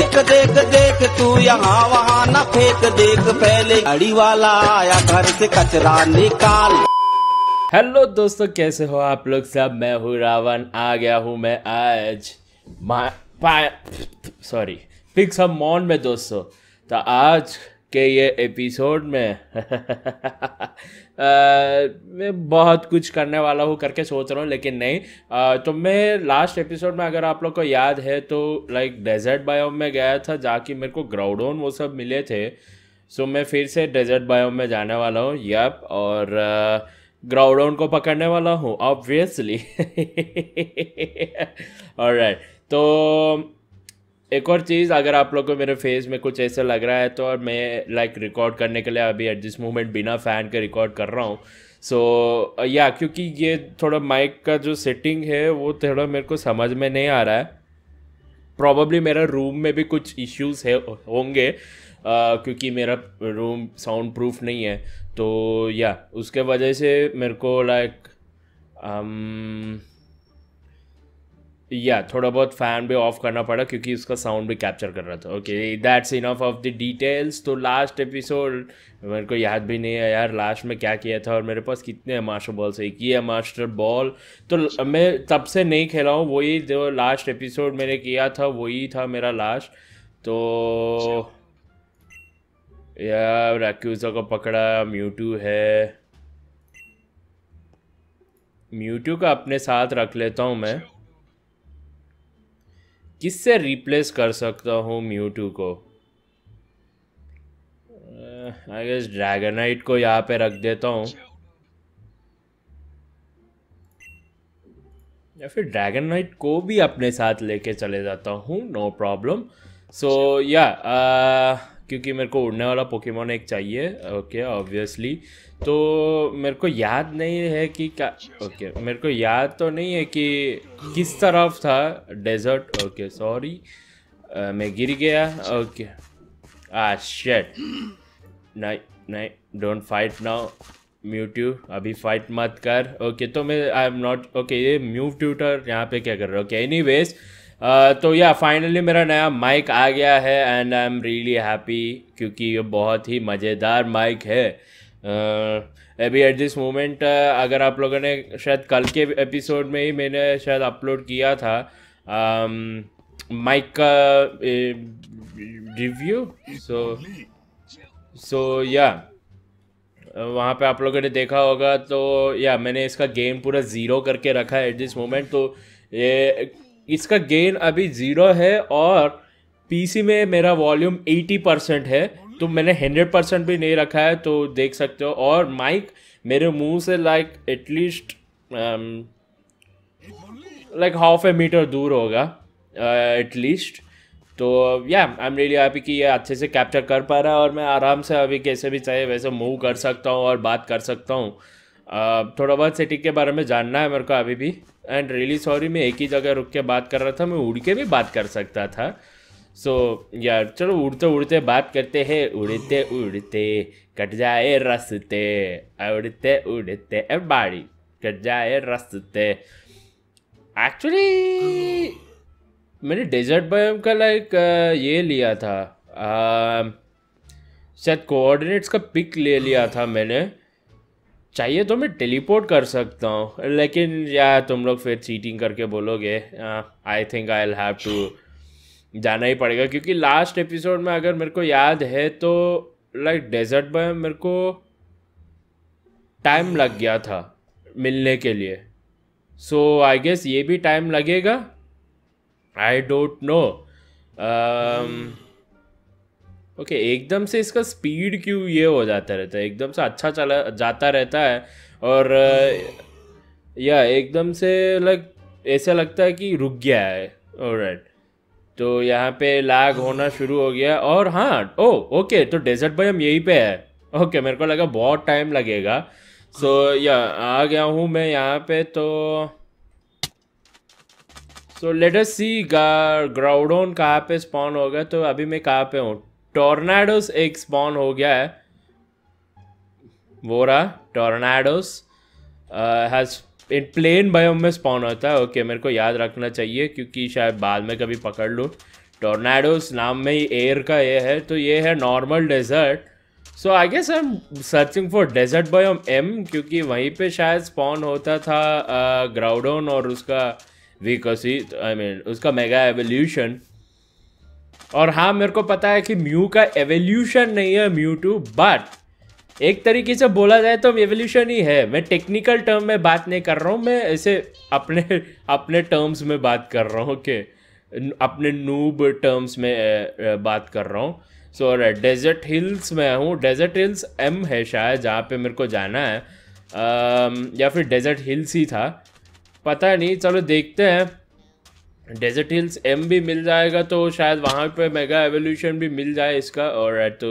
देख देख देख तू यहाँ वहाँ ना फेंक देख पहले गाड़ी वाला आया घर से कचरा निकाल हेलो दोस्तों कैसे हो आप लोग सब मैं हूँ रावण आ गया हूँ मैं आज सॉरी पिक्स मॉन में दोस्तों तो आज के ये एपिसोड में मैं बहुत कुछ करने वाला हूँ करके सोच रहा हूँ लेकिन नहीं आ, तो मैं लास्ट एपिसोड में अगर आप लोग को याद है तो लाइक डेजर्ट बायोम में गया था जाके मेरे को ग्राउडोन वो सब मिले थे सो मैं फिर से डेजर्ट बायोम में जाने वाला हूँ यप और आ, ग्राउडोन को पकड़ने वाला हूँ ऑब्वियसली और राइट तो एक और चीज़ अगर आप लोग को मेरे फेस में कुछ ऐसा लग रहा है तो मैं लाइक रिकॉर्ड करने के लिए अभी एट दिस मोमेंट बिना फ़ैन के रिकॉर्ड कर रहा हूँ सो so, या yeah, क्योंकि ये थोड़ा माइक का जो सेटिंग है वो थोड़ा मेरे को समझ में नहीं आ रहा है प्रॉब्ली मेरा रूम में भी कुछ इश्यूज़ है होंगे आ, क्योंकि मेरा रूम साउंड प्रूफ नहीं है तो या yeah, उसके वजह से मेरे को लाइक like, um, या थोड़ा बहुत फैन भी ऑफ करना पड़ा क्योंकि उसका साउंड भी कैप्चर कर रहा था okay that's enough of the details तो लास्ट एपिसोड मेरे को याद भी नहीं है यार लास्ट में क्या किया था और मेरे पास कितने मास्टर बॉल से की है मास्टर बॉल तो अच्छा। मैं तब से नहीं खेला हूँ वही जो लास्ट एपिसोड मैंने किया था वही था मेरा लास्ट तो अच्छा। यार रैक्यूजा को पकड़ा म्यूटू है म्यूटू का अपने साथ रख लेता हूँ मैं अच्छा। किससे रिप्लेस कर सकता हूँ म्यूटू को आई गेस ड्रैगनाइट को यहाँ पे रख देता हूँ या फिर ड्रैगन नाइट को भी अपने साथ लेके चले जाता हूँ नो प्रॉब्लम सो या क्योंकि मेरे को उड़ने वाला पोकेमोन एक चाहिए ओके ऑब्वियसली तो मेरे को याद नहीं है कि क्या ओके मेरे को याद तो नहीं है कि किस तरफ था डेजर्ट ओके सॉरी मैं गिर गया ओके आ शेट नहीं नहीं डोंट फाइट नाउ म्यूट्यू अभी फाइट मत कर ओके okay, तो मैं आई एम नॉट ओके ये म्यू ट्यूटर यहाँ पे क्या कर रहा हूँ ओके एनी वेज़ Uh, तो या फाइनली मेरा नया माइक आ गया है and I am really happy क्योंकि ये बहुत ही मज़ेदार माइक है uh, अभी एट दिस मोमेंट अगर आप लोगों ने शायद कल के एपिसोड में ही मैंने शायद अपलोड किया था माइक um, का रिव्यू सो सो या वहाँ पे आप लोगों ने देखा होगा तो या मैंने इसका गेम पूरा ज़ीरो करके रखा है एट दिस मोमेंट तो ये इसका गेन अभी ज़ीरो है और पीसी में मेरा वॉल्यूम 80 परसेंट है तो मैंने 100 परसेंट भी नहीं रखा है तो देख सकते हो और माइक मेरे मुंह से like at least like half a meter दूर होगा एटलीस्ट uh, तो या आई एम रियली हैप्पी कि ये अच्छे से कैप्चर कर पा रहा है और मैं आराम से अभी कैसे भी चाहे वैसे मूव कर सकता हूँ और बात कर सकता हूँ uh, थोड़ा बहुत सिटी के बारे में जानना है मेरे को अभी भी एंड रियली सॉरी मैं एक ही जगह रुक के बात कर रहा था मैं उड़ के भी बात कर सकता था सो so, यार चलो उड़ते उड़ते बात करते हैं उड़ते उड़ते कट जाए रस्ते उड़ते उड़ते ए बाड़ी कट जाए रस्ते एक्चुअली मैंने डेजर्ट बॉयम का लाइक uh, ये लिया था आ, um, शायद कोऑर्डिनेट्स का पिक ले लिया था मैंने चाहिए तो मैं टेलीपोर्ट कर सकता हूँ लेकिन या तुम लोग फिर चीटिंग करके बोलोगे I think I have to जाना ही पड़ेगा क्योंकि लास्ट एपिसोड में अगर मेरे को याद है तो लाइक डेजर्ट में मेरे को टाइम लग गया था मिलने के लिए सो आई गेस ये भी टाइम लगेगा I don't know okay okay, एकदम से इसका स्पीड क्यों ये हो जाता रहता है एकदम से अच्छा चला जाता रहता है और या uh, एकदम से लाइक ऐसा लगता है कि रुक गया है राइट तो यहाँ पे लैग होना शुरू हो गया और हाँ ओ oh, ओके तो डेजर्ट बॉय हम यहीं पे है ओके okay, मेरे को लगा बहुत टाइम लगेगा सो so, या आ गया हूँ मैं यहाँ पे तो सो लेट अस सी ग्राउडोन कहाँ पे स्पॉन हो गया तो अभी मैं कहाँ पे हूँ टोर्नाडोस एक स्पॉन हो गया है वो रहा tornados has in plain biome में स्पॉन होता है ओके मेरे को याद रखना चाहिए क्योंकि शायद बाद में कभी पकड़ लूँ टोर्नाडोस नाम में ही एयर का ये है तो ये है normal desert so I guess I am searching for desert biome um क्योंकि वहीं पे शायद स्पॉन होता था ग्राउडोन और उसका विकसित आई मीन उसका मेगा एवोल्यूशन और हाँ मेरे को पता है कि म्यू का एवोल्यूशन नहीं है म्यू टू बट एक तरीके से बोला जाए तो एवोल्यूशन ही है मैं टेक्निकल टर्म में बात नहीं कर रहा हूँ मैं ऐसे अपने अपने टर्म्स में बात कर रहा हूँ कि अपने नूब टर्म्स में बात कर रहा हूँ सो so, डेजर्ट हिल्स में हूँ डेजर्ट हिल्स एम है शायद जहाँ पे मेरे को जाना है आ, या फिर डेजर्ट हिल्स ही था पता नहीं चलो देखते हैं डेजर्ट हिल्स एम भी मिल जाएगा तो शायद वहाँ पे मेगा एवोल्यूशन भी मिल जाए इसका और तो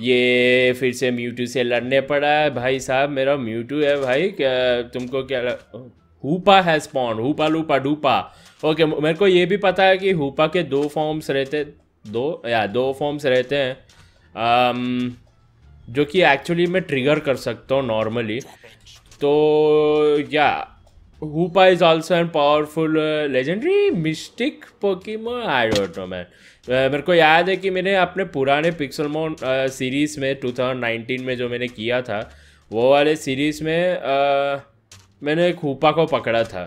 ये फिर से म्यूटू से लड़ने पड़ा है भाई साहब मेरा म्यूटू है भाई क्या तुमको क्या लग... हुपा है स्पॉन हुपा लूपा डूपा ओके मेरे को ये भी पता है कि हुपा के दो फॉर्म्स रहते दो या दो फॉर्म्स रहते हैं आम, जो कि एक्चुअली मैं ट्रिगर कर सकता हूँ नॉर्मली तो या Hoopa is also a powerful uh, legendary mystic Pokemon. I don't know man. Uh, मेरे को याद है कि मैंने अपने पुराने पिक्सलमोन uh, सीरीज़ में 2019 में जो मैंने किया था वो वाले सीरीज़ में uh, मैंने एक हुपा को पकड़ा था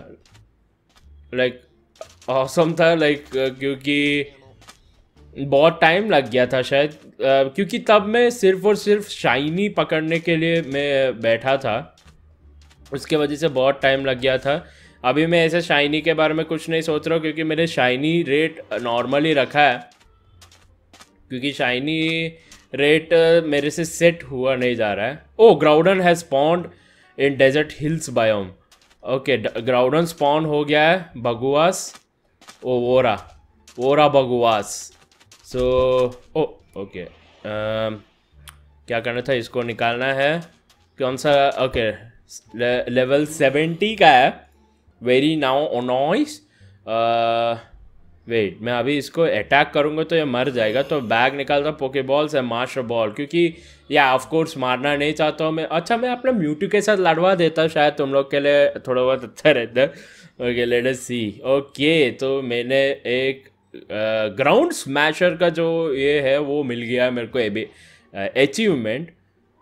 लाइक like, awesome था लाइक like, uh, क्योंकि बहुत टाइम लग गया था शायद uh, क्योंकि तब मैं सिर्फ और सिर्फ शाइनी पकड़ने के लिए मैं बैठा था उसके वजह से बहुत टाइम लग गया था अभी मैं ऐसे शाइनी के बारे में कुछ नहीं सोच रहा हूँ क्योंकि मैंने शाइनी रेट नॉर्मल ही रखा है क्योंकि शाइनी रेट मेरे से सेट हुआ नहीं जा रहा है oh Groudon has spawned in desert hills biome okay Groudon spawn हो गया है बगुआस ओ वोरा वोरा बगुआस सो ओ ओके क्या करना था इसको निकालना है कौन सा ओके लेवल सेवेंटी का है वेरी नाउ ओनॉइस वेट मैं अभी इसको अटैक करूँगा तो ये मर जाएगा तो बैग निकालता पोके बॉल्स है मास्टर बॉल क्योंकि या ऑफ कोर्स मारना नहीं चाहता हूँ मैं अच्छा मैं अपना म्यूटू के साथ लड़वा देता हूँ शायद तुम लोग के लिए थोड़ा बहुत अच्छा रहता है okay let us see okay तो मैंने एक ग्राउंड uh, स्मैशर का जो ये है वो मिल गया मेरे को अभी achievement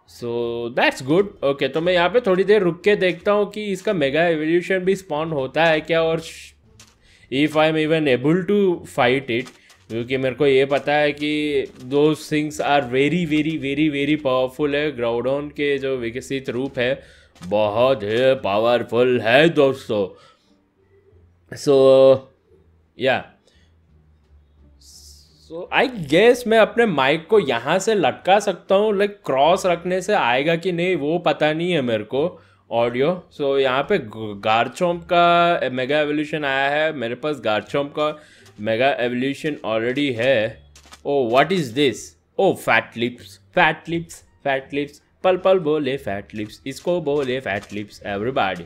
so that's good okay तो मैं यहाँ पे थोड़ी देर रुक के देखता हूँ कि इसका मेगा एवोल्यूशन भी स्पॉन होता है क्या और if I am even able to fight it क्योंकि मेरे को ये पता है कि दो things are very very very very powerful है ग्राउडोन के जो विकसित रूप है बहुत ही पावरफुल है दोस्तों सो या सो आई गेस मैं अपने माइक को यहाँ से लटका सकता हूँ लाइक क्रॉस रखने से आएगा कि नहीं वो पता नहीं है मेरे को ऑडियो सो so, यहाँ पे गारचोम्प का मेगा एवोल्यूशन आया है मेरे पास गारचोम्प का मेगा एवोल्यूशन ऑलरेडी है oh what is this oh fat lips fat lips fat lips पल पल बोले फैट लिप्स इसको बोले fat lips everybody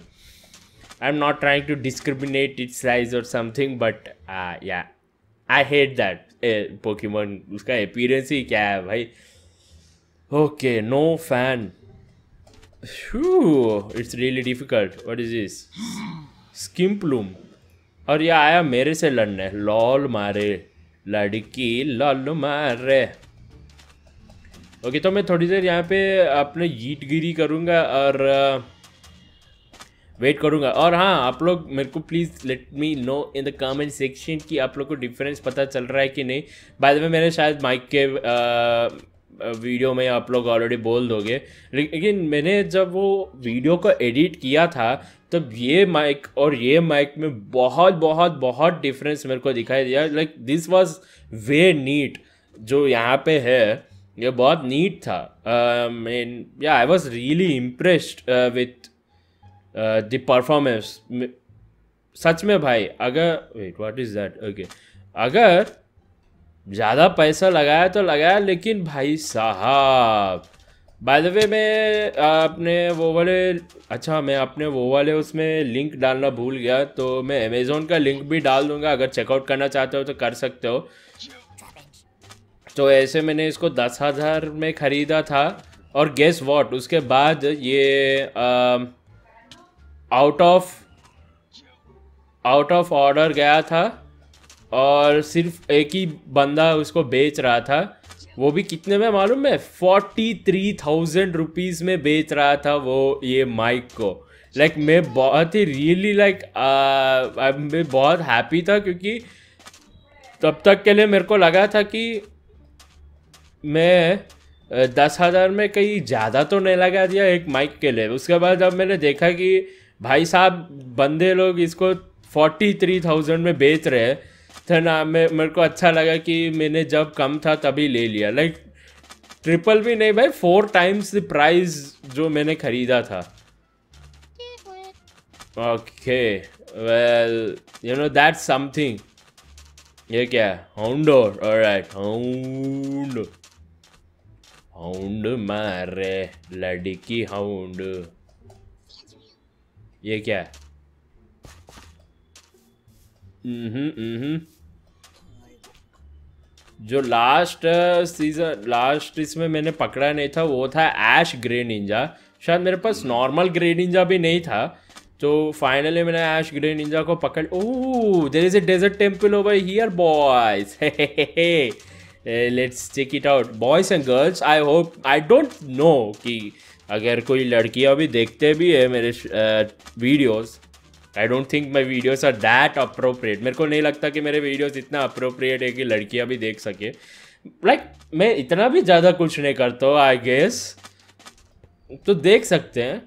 I am not trying to discriminate it's size और something but yeah I hate that Pokemon उसका appearance ही क्या है भाई okay no fan it's really difficult what is this plume और ये आया मेरे से लड़ने लॉल मारे लड़की लॉल मारे ओके okay, तो मैं थोड़ी देर यहाँ पे अपने गीट गिरी करूँगा और uh, वेट करूंगा और हाँ आप लोग मेरे को please let me know in the comment section कि आप लोग को डिफरेंस पता चल रहा है कि नहीं बाद में मैंने शायद माइक के आ, वीडियो में आप लोग ऑलरेडी बोल दोगे लेकिन मैंने जब वो वीडियो को एडिट किया था तब ये माइक और ये माइक में बहुत बहुत बहुत डिफरेंस मेरे को दिखाई दिया like this was way neat जो यहाँ पे है ये बहुत नीट था mean yeah I was really impressed with the uh, performance सच में भाई अगर wait what is that okay अगर ज़्यादा पैसा लगाया तो लगाया लेकिन भाई साहब बाय द वे मैं uh, अपने वो वाले अच्छा मैं अपने वो वाले उसमें लिंक डालना भूल गया तो मैं अमेज़ोन का लिंक भी डाल दूंगा अगर चेकआउट करना चाहते हो तो कर सकते हो तो ऐसे मैंने इसको दस हज़ार में ख़रीदा था और गेस वॉट उसके बाद ये आ, uh, out of out of order गया था और सिर्फ एक ही बंदा उसको बेच रहा था वो भी कितने में मालूम है फोर्टी थ्री थाउजेंड रुपीज़ में बेच रहा था वो ये माइक को लाइक like, मैं बहुत ही रियली लाइक मैं बहुत हैप्पी था क्योंकि तब तक के लिए मेरे को लगा था कि मैं दस हज़ार में कहीं ज़्यादा तो नहीं लगा दिया एक माइक के लिए उसके बाद जब मैंने देखा कि भाई साहब बंदे लोग इसको फोर्टी थ्री थाउजेंड में बेच रहे थे तो ना मैं मेरे को अच्छा लगा कि मैंने जब कम था तभी ले लिया लाइक ट्रिपल भी नहीं भाई फोर टाइम्स द प्राइस जो मैंने खरीदा था okay well you know that something ये क्या है हाउंडोर ऑलराइट हाउंड हाउंड मारे लड़की हाउंड ये क्या है हम्म हम्म जो लास्ट सीजन लास्ट इसमें मैंने पकड़ा नहीं था वो था एश ग्रे निंजा शायद मेरे पास नॉर्मल ग्रे निंजा भी नहीं था तो फाइनली मैंने एश ग्रे निंजा को पकड़ oh there is a desert temple over here boys let's check it out boys and girls I hope I don't know कि अगर कोई लड़कियाँ भी देखते भी है मेरे videos I don't think my videos are that appropriate मेरे को नहीं लगता कि मेरे वीडियोज इतना अप्रोप्रिएट है कि लड़कियाँ भी देख सके लाइक like, मैं इतना भी ज़्यादा कुछ नहीं करता हूँ आई गेस तो देख सकते हैं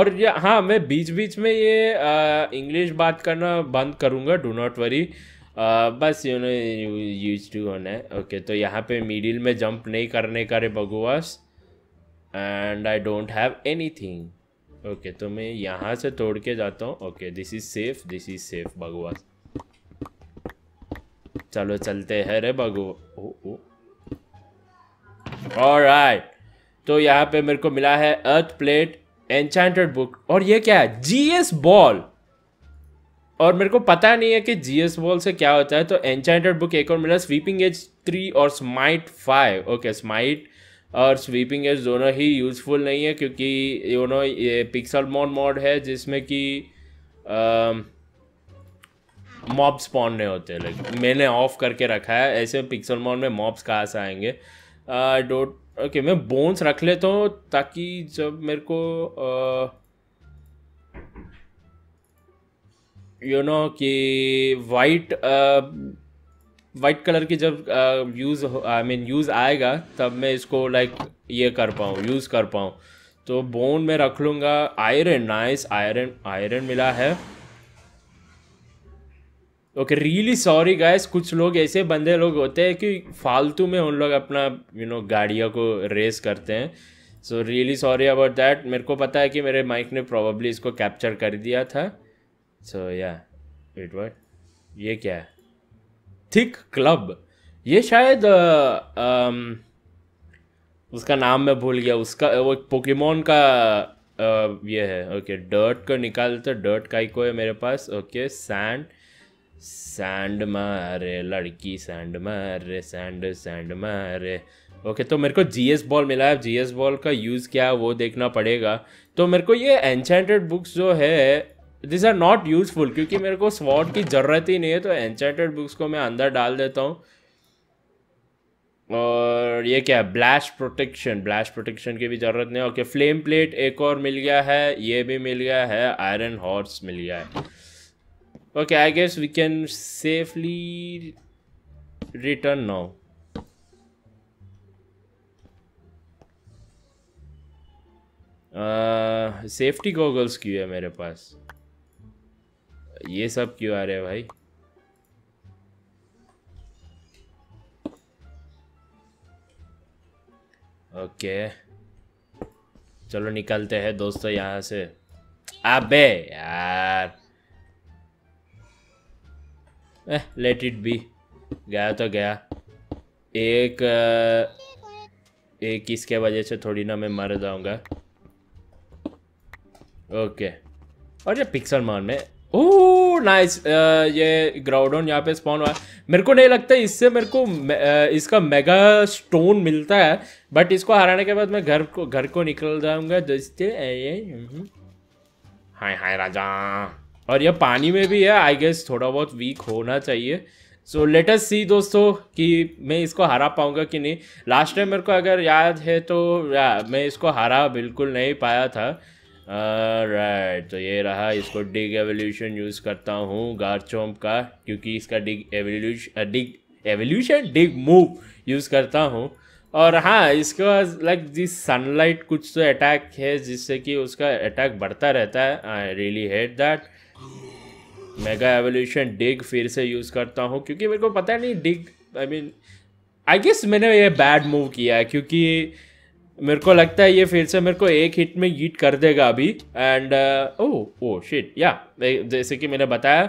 और ये हाँ मैं बीच बीच में ये इंग्लिश बात करना बंद करूँगा डो नॉट वरी बस you know use to on है ओके तो यहाँ पे मिडिल में जंप नहीं करने का रे बगुआस and I don't have anything okay तो मैं यहाँ से तोड़ के जाता हूँ okay this is safe this is safe भगवान चलो चलते हैं रे भगवान ओ ओ राइट तो यहाँ पे मेरे को मिला है अर्थ प्लेट एनचैंटेड बुक और ये क्या है जीएस बॉल और मेरे को पता नहीं है कि जीएस बॉल से क्या होता है तो एनचैंटेड बुक एक और मिला स्वीपिंग एज थ्री और स्माइट फाइव ओके स्माइट और स्वीपिंग एज दोनों ही यूज़फुल नहीं है क्योंकि यू नो ये पिक्सल मोड मोड है जिसमें कि मॉब स्पॉन नहीं होते लाइक मैंने ऑफ करके रखा है ऐसे पिक्सल मोड में मॉब्स कहाँ से आएंगे डोट ओके okay, मैं बोन्स रख लेता हूँ ताकि जब मेरे को यू नो कि वाइट वाइट कलर की जब यूज़ आई मीन यूज़ आएगा तब मैं इसको लाइक ये कर पाऊँ यूज़ कर पाऊँ तो बोन में रख लूँगा आयरन नाइस आयरन आयरन मिला है ओके रियली सॉरी गाइस कुछ लोग ऐसे बंदे लोग होते हैं कि फालतू में उन लोग अपना यू नो गाड़ियों को रेस करते हैं so really sorry about that मेरे को पता है कि मेरे माइक ने प्रॉब्ली इसको कैप्चर कर दिया था सो या वेट वट ये क्या है थिक क्लब ये शायद आ, उसका नाम मैं भूल गया उसका वो पोकेमोन का आ, ये है ओके डर्ट को निकालते डर्ट का ही को है मेरे पास ओके सैंड सैंड मारे लड़की सैंड मारे सैंड सैंड मारे ओके तो मेरे को जीएस बॉल मिला है जीएस बॉल का यूज़ क्या है वो देखना पड़ेगा तो मेरे को ये एनचेंटेड बुक्स जो है दिस आर नॉट यूजफुल क्योंकि मेरे को स्वॉट की ज़रूरत ही नहीं है तो एनचार्टेड बुक्स को मैं अंदर डाल देता हूँ और ये क्या है ब्लैश प्रोटेक्शन ब्लैश प्रोटेक्शन की भी ज़रूरत नहीं ओके फ्लेम प्लेट एक और मिल गया है ये भी मिल गया है आयरन हॉर्स मिल गया है okay I guess we can safely return now safety goggles की है मेरे पास ये सब क्यों आ रहे हैं भाई ओके चलो निकलते हैं दोस्तों यहां से अबे यार लेट इट बी गया तो गया एक एक इसके वजह से थोड़ी ना मैं मर जाऊंगा ओके और ये पिक्सल मार में ओ नाइस uh, ये ग्राउडन यहाँ पे स्पॉन हुआ है मेरे को नहीं लगता इससे मेरे को uh, इसका मेगा स्टोन मिलता है बट इसको हराने के बाद मैं घर को घर को निकल जाऊंगा जैसे uh, हम्म। हाय हाय राजा और ये पानी में भी है आई गेस थोड़ा बहुत वीक होना चाहिए सो लेटेस्ट सी दोस्तों कि मैं इसको हरा पाऊंगा कि नहीं लास्ट टाइम मेरे को अगर याद है तो या, मैं इसको हरा बिल्कुल नहीं पाया था राइट तो ये रहा इसको डिग एवोल्यूशन यूज़ करता हूँ गारचोम का क्योंकि इसका dig evolution dig evolution dig move use करता हूँ और हाँ इसके बाद लाइक दिस सनलाइट कुछ तो अटैक है जिससे कि उसका अटैक बढ़ता रहता है I really hate that mega evolution dig फिर से यूज़ करता हूँ क्योंकि मेरे को पता नहीं डिग आई मीन आई गेस मैंने ये बैड मूव किया है क्योंकि मेरे को लगता है ये फिर से मेरे को एक हिट में हीट कर देगा अभी एंड ओ ओ शिट या जैसे कि मैंने बताया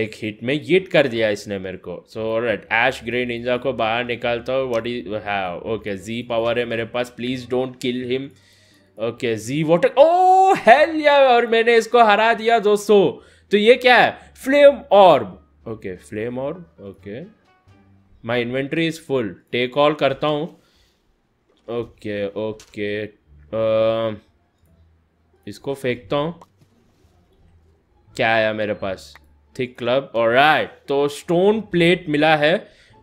एक हिट में हीट कर दिया इसने मेरे को so right Ash Greninja को बाहर निकालता हूँ वट इज है ओके जी पावर है मेरे पास please don't kill him okay जी वॉट ओ हेल या और मैंने इसको हरा दिया दोस्तों तो ये क्या है flame orb okay flame orb okay my inventory is full take all करता हूँ ओके ओके इसको फेंकता हूँ क्या आया मेरे पास थिक क्लब और राइट तो स्टोन प्लेट मिला है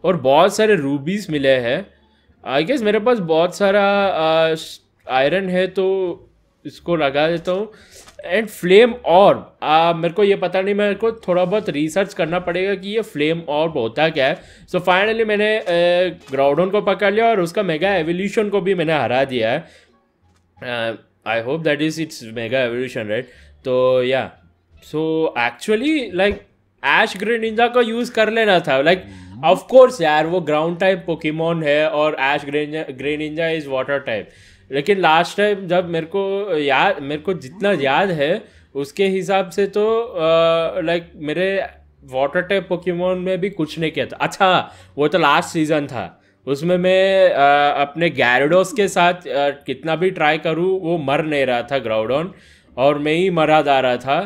और बहुत सारे रूबीज़ मिले हैं आई गेस मेरे पास बहुत सारा आयरन है तो इसको लगा देता हूँ एंड फ्लेम और आ, मेरे को ये पता नहीं मेरे को थोड़ा बहुत रिसर्च करना पड़ेगा कि ये फ्लेम और होता क्या है सो so, फाइनली मैंने ग्राउडन को पकड़ लिया और उसका मेगा एवोल्यूशन को भी मैंने हरा दिया है I hope that is it's mega evolution right तो yeah so actually like Ash Greninja का यूज़ कर लेना था लाइक like, ऑफ कोर्स यार वो ग्राउंड टाइप पोकेमोन है और एश ग्रे Greninja is water type लेकिन लास्ट टाइम जब मेरे को याद मेरे को जितना याद है उसके हिसाब से तो लाइक मेरे वाटर टाइप पोकेमोन में भी कुछ नहीं किया था अच्छा वो तो लास्ट सीजन था उसमें मैं आ, अपने गैरडोस के साथ आ, कितना भी ट्राई करूँ वो मर नहीं रहा था ग्राउडॉन और मैं ही मरा जा रहा था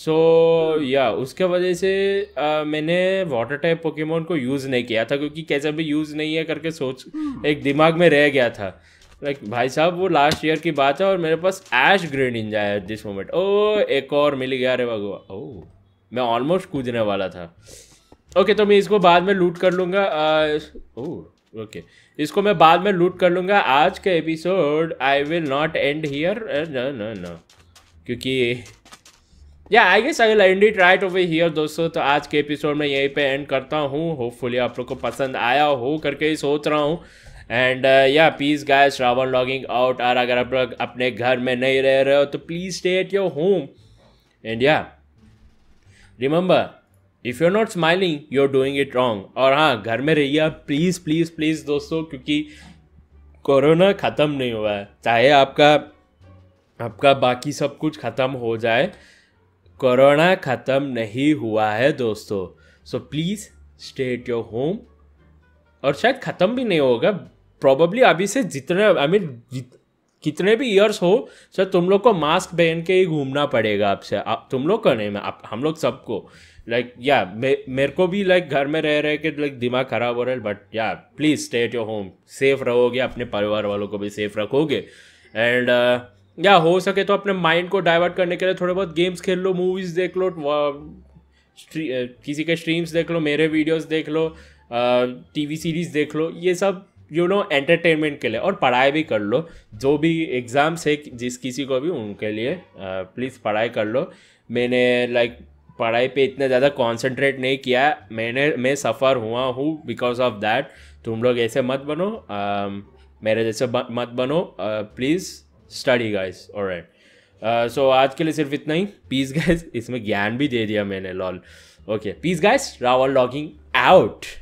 सो so, या yeah, उसके वजह से आ, मैंने वाटर टाइप पोकेमोन को यूज़ नहीं किया था क्योंकि कैसे भी यूज़ नहीं है करके सोच हम्म। एक दिमाग में रह गया था लाइक like, भाई साहब वो लास्ट ईयर की बात है और मेरे पास एश ग्रेन निंजा है दिस मोमेंट ओ एक और मिल गया रे भगवान ओ मैं ऑलमोस्ट कूदने वाला था ओके okay, तो मैं इसको बाद में लूट कर लूँगा ओ ओके इसको मैं बाद में लूट कर लूँगा आज के episode I will not end here न न न क्योंकि yeah I guess I end it right over here दोस्तों तो आज के एपिसोड में यहीं पे एंड करता हूँ होपफुली आप लोग को पसंद आया हो करके सोच रहा हूँ and yeah please guys Ravan logging out और अगर आप लोग अपने घर में नहीं रह रहे हो तो please stay at your home and yeah remember if you are not smiling you are doing it wrong और हाँ घर में रहिए आप प्लीज़ प्लीज़ प्लीज़ दोस्तों क्योंकि कोरोना ख़त्म नहीं हुआ है चाहे आपका आपका बाकी सब कुछ ख़त्म हो जाए कोरोना ख़त्म नहीं हुआ है दोस्तों so please stay at your home और शायद ख़त्म भी नहीं होगा प्रॉबली अभी से जितने आई I मीन mean, कितने भी ईयर्स हो सर तुम लोग को मास्क पहन के ही घूमना पड़ेगा आपसे आप तुम लोग का नहीं मैं आप हम लोग सबको लाइक या मे मेरे को भी लाइक like, घर में रह रहे के लाइक दिमाग खराब हो रहा है but yeah please stay at your home safe रहोगे अपने परिवार वालों को भी सेफ रखोगे एंड uh, या हो सके तो अपने माइंड को डाइवर्ट करने के लिए थोड़े बहुत गेम्स खेल लो मूवीज़ देख लो uh, किसी के स्ट्रीम्स देख लो मेरे वीडियोस देख लो टीवी सीरीज़ देख लो ये सब यू नो एंटरटेनमेंट के लिए और पढ़ाई भी कर लो जो भी एग्ज़ाम्स है जिस किसी को भी उनके लिए प्लीज़ पढ़ाई कर लो मैंने लाइक पढ़ाई पे इतना ज़्यादा कॉन्सेंट्रेट नहीं किया मैंने मैं सफ़र हुआ हूँ बिकॉज ऑफ दैट तुम लोग ऐसे मत बनो मेरे जैसे मत बनो प्लीज़ स्टडी गाइस और सो आज के लिए सिर्फ इतना ही पीस गाइस इसमें ज्ञान भी दे दिया मैंने lol okay peace guys Rawal logging out